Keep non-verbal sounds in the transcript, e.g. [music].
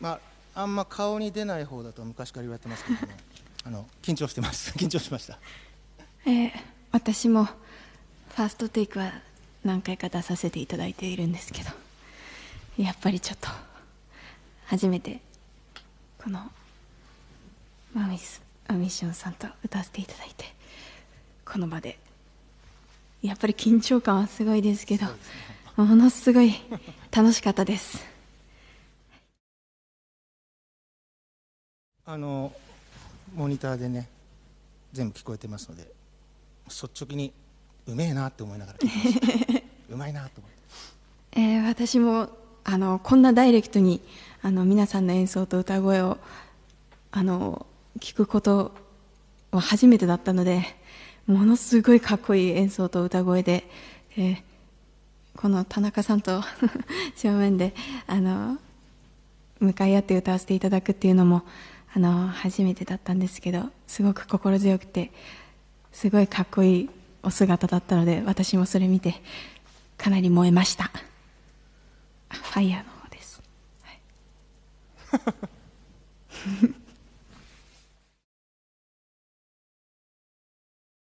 まあ、あんま顔に出ない方だと昔から言われてますけども [laughs] あの緊張してます [laughs] 緊張しました、えー、私もファーストテイクは何回か出させていただいているんですけどやっぱりちょっと初めてこのマミスアミッションさんと歌わせていただいてこの場でやっぱり緊張感はすごいですけど、ね、ものすごい楽しかったですあのモニターでね全部聞こえてますので率直にうめえなって思いながら聞きました [laughs] うまいなと思って、えー、私もあのこんなダイレクトにあの皆さんの演奏と歌声をあの聞くことは初めてだったのでものすごいかっこいい演奏と歌声で、えー、この田中さんと [laughs] 正面であの向かい合って歌わせていただくっていうのもあの初めてだったんですけどすごく心強くてすごいかっこいいお姿だったので私もそれ見てかなり燃えましたファイヤーの方です、はい [laughs]